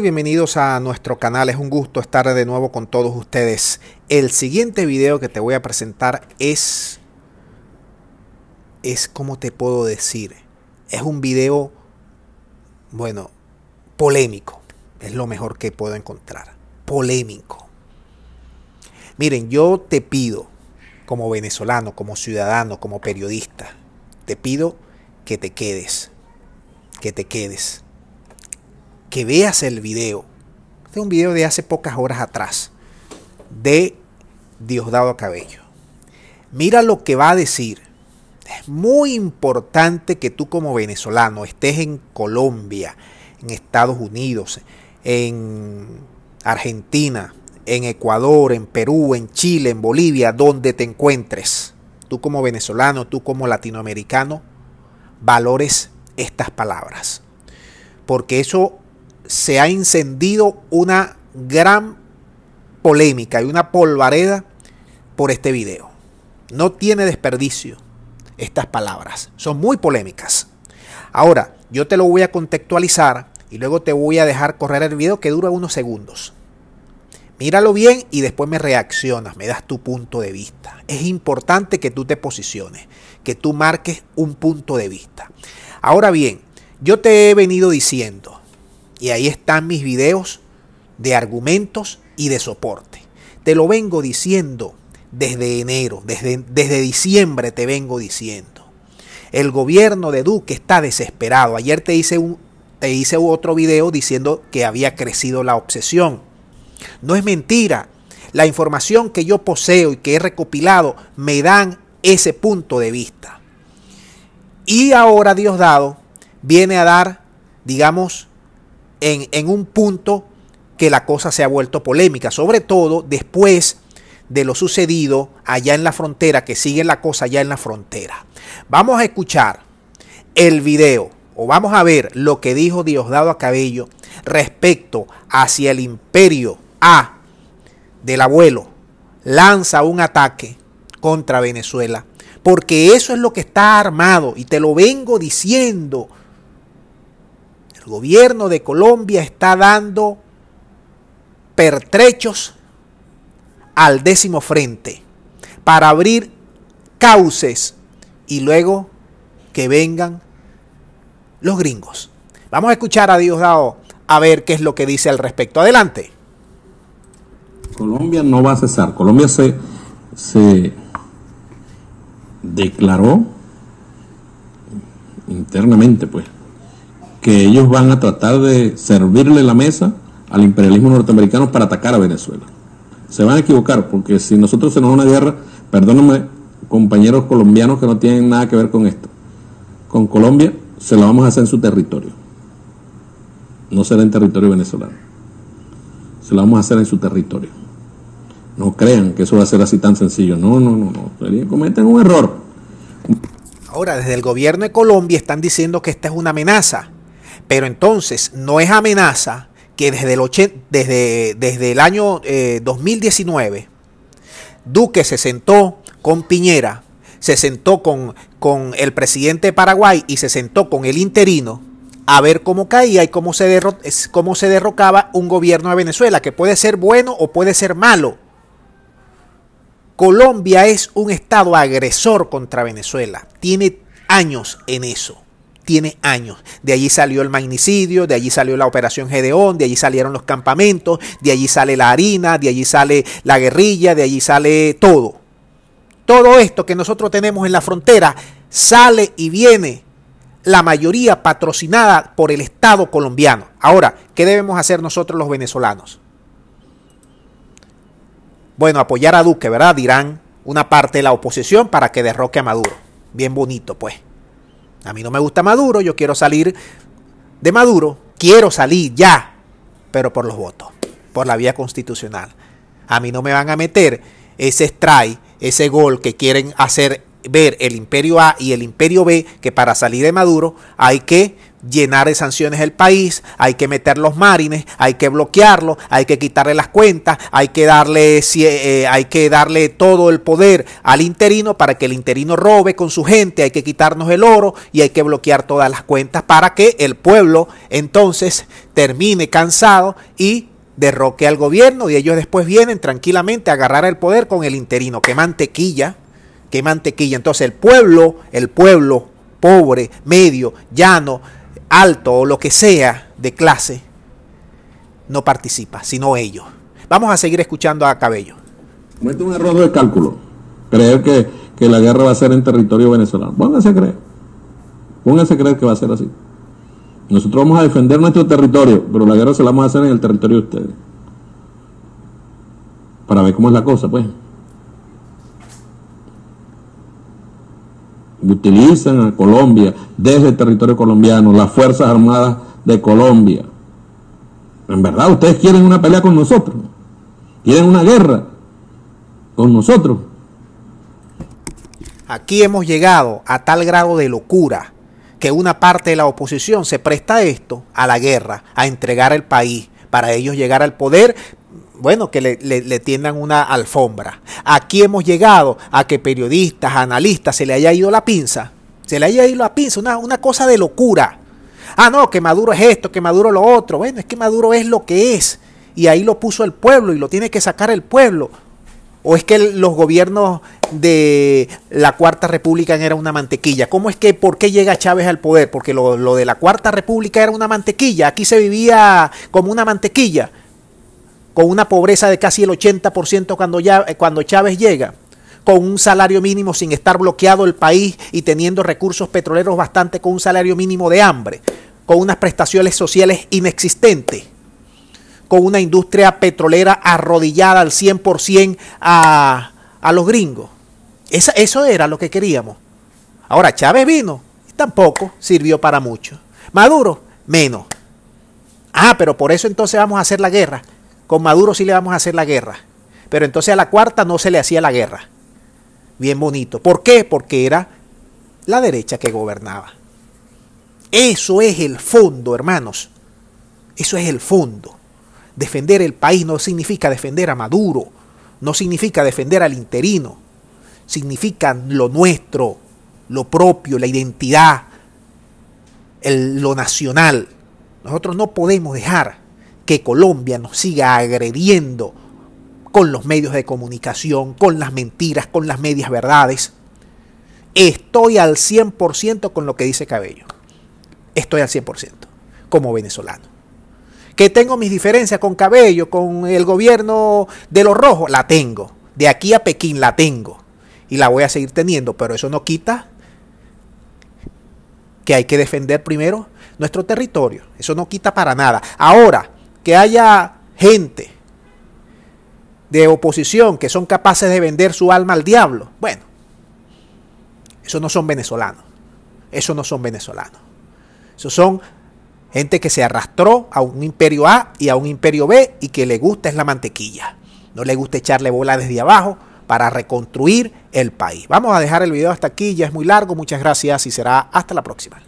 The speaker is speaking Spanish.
bienvenidos a nuestro canal. Es un gusto estar de nuevo con todos ustedes. El siguiente video que te voy a presentar es es como te puedo decir, es un video bueno, polémico. Es lo mejor que puedo encontrar. Polémico. Miren, yo te pido como venezolano, como ciudadano, como periodista, te pido que te quedes. Que te quedes que veas el video. Este es un video de hace pocas horas atrás de Diosdado Cabello. Mira lo que va a decir. Es muy importante que tú como venezolano estés en Colombia, en Estados Unidos, en Argentina, en Ecuador, en Perú, en Chile, en Bolivia, donde te encuentres. Tú como venezolano, tú como latinoamericano, valores estas palabras. Porque eso se ha encendido una gran polémica y una polvareda por este video. No tiene desperdicio estas palabras. Son muy polémicas. Ahora, yo te lo voy a contextualizar y luego te voy a dejar correr el video que dura unos segundos. Míralo bien y después me reaccionas, me das tu punto de vista. Es importante que tú te posiciones, que tú marques un punto de vista. Ahora bien, yo te he venido diciendo y ahí están mis videos de argumentos y de soporte. Te lo vengo diciendo desde enero, desde, desde diciembre te vengo diciendo. El gobierno de Duque está desesperado. Ayer te hice, un, te hice otro video diciendo que había crecido la obsesión. No es mentira. La información que yo poseo y que he recopilado me dan ese punto de vista. Y ahora Diosdado viene a dar, digamos, en, un punto que la cosa se ha vuelto polémica, sobre todo después de lo sucedido allá en la frontera, que sigue la cosa allá en la frontera. Vamos a escuchar el video o vamos a ver lo que dijo Diosdado a Cabello respecto hacia el imperio A del abuelo. Lanza un ataque contra Venezuela, porque eso es lo que está armado y te lo vengo diciendo gobierno de Colombia está dando pertrechos al décimo frente para abrir cauces y luego que vengan los gringos. Vamos a escuchar a Diosdado a ver qué es lo que dice al respecto. Adelante. Colombia no va a cesar. Colombia se, se declaró internamente, pues, que ellos van a tratar de servirle la mesa al imperialismo norteamericano para atacar a Venezuela. Se van a equivocar, porque si nosotros se nos da una guerra, perdónenme compañeros colombianos que no tienen nada que ver con esto, con Colombia se la vamos a hacer en su territorio, no será en territorio venezolano, se la vamos a hacer en su territorio. No crean que eso va a ser así tan sencillo, no, no, no, no, cometen un error. Ahora, desde el gobierno de Colombia están diciendo que esta es una amenaza pero entonces no es amenaza que desde el, año 2019 eh, Duque se sentó con Piñera, se sentó con, el presidente de Paraguay y se sentó con el interino a ver cómo caía y cómo se, cómo se derrocaba un gobierno de Venezuela, que puede ser bueno o puede ser malo. Colombia es un estado agresor contra Venezuela, tiene años en eso tiene años. De allí salió el magnicidio, de allí salió la operación Gedeón, de allí salieron los campamentos, de allí sale la harina, de allí sale la guerrilla, de allí sale todo. Todo esto que nosotros tenemos en la frontera sale y viene la mayoría patrocinada por el Estado colombiano. Ahora, ¿qué debemos hacer nosotros los venezolanos? Bueno, apoyar a Duque, ¿verdad? Dirán una parte de la oposición para que derroque a Maduro. Bien bonito, pues. A mí no me gusta Maduro, yo quiero salir de Maduro, quiero salir ya, pero por los votos, por la vía constitucional. A mí no me van a meter ese strike, ese gol que quieren hacer ver el imperio A y el imperio B, que para salir de Maduro hay que llenar de sanciones el país, hay que meter los marines, hay que bloquearlo, hay que quitarle las cuentas, hay que darle, eh, hay que darle todo el poder al interino para que el interino robe con su gente, hay que quitarnos el oro y hay que bloquear todas las cuentas para que el pueblo entonces termine cansado y derroque al gobierno y ellos después vienen tranquilamente a agarrar el poder con el interino. que mantequilla! que mantequilla! Entonces el pueblo, el pueblo pobre, medio, llano, alto o lo que sea de clase, no participa, sino ellos. Vamos a seguir escuchando a Cabello. Comete un error de cálculo, creer que, la guerra va a ser en territorio venezolano. Pónganse a creer, pónganse a creer que va a ser así. Nosotros vamos a defender nuestro territorio, pero la guerra se la vamos a hacer en el territorio de ustedes. Para ver cómo es la cosa, pues. utilizan a Colombia, desde el territorio colombiano, las Fuerzas Armadas de Colombia. En verdad, ustedes quieren una pelea con nosotros, quieren una guerra con nosotros. Aquí hemos llegado a tal grado de locura que una parte de la oposición se presta esto, a la guerra, a entregar el país para ellos llegar al poder, bueno, que le, tiendan una alfombra. Aquí hemos llegado a que periodistas, analistas, se le haya ido la pinza. Se le haya ido la pinza, una, cosa de locura. Ah, no, que Maduro es esto, que Maduro lo otro. Bueno, es que Maduro es lo que es. Y ahí lo puso el pueblo y lo tiene que sacar el pueblo. ¿O es que los gobiernos de la Cuarta República eran una mantequilla? ¿Cómo es que, por qué llega Chávez al poder? Porque lo, lo de la Cuarta República era una mantequilla. Aquí se vivía como una mantequilla con una pobreza de casi el 80% cuando, ya, eh, cuando Chávez llega, con un salario mínimo sin estar bloqueado el país y teniendo recursos petroleros bastante con un salario mínimo de hambre, con unas prestaciones sociales inexistentes, con una industria petrolera arrodillada al 100% a, a los gringos. eso era lo que queríamos. Ahora, Chávez vino y tampoco sirvió para mucho. Maduro, menos. Ah, pero por eso entonces vamos a hacer la guerra. Con Maduro sí le vamos a hacer la guerra. Pero entonces a la cuarta no se le hacía la guerra. Bien bonito. ¿Por qué? Porque era la derecha que gobernaba. Eso es el fondo, hermanos. Eso es el fondo. Defender el país no significa defender a Maduro, no significa defender al interino. Significa lo nuestro, lo propio, la identidad, lo nacional. Nosotros no podemos dejar que Colombia nos siga agrediendo con los medios de comunicación, con las mentiras, con las medias verdades. Estoy al 100% con lo que dice Cabello. Estoy al 100% como venezolano. Que tengo mis diferencias con Cabello, con el gobierno de los rojos, la tengo. De aquí a Pekín la tengo. Y la voy a seguir teniendo, pero eso no quita que hay que defender primero nuestro territorio. Eso no quita para nada. Ahora, que haya gente de oposición que son capaces de vender su alma al diablo, bueno, eso no son venezolanos. eso no son venezolanos. Esos son gente que se arrastró a un imperio A y a un imperio B y que le gusta es la mantequilla. No le gusta echarle bola desde abajo para reconstruir el país. Vamos a dejar el video hasta aquí, ya es muy largo. Muchas gracias y será hasta la próxima.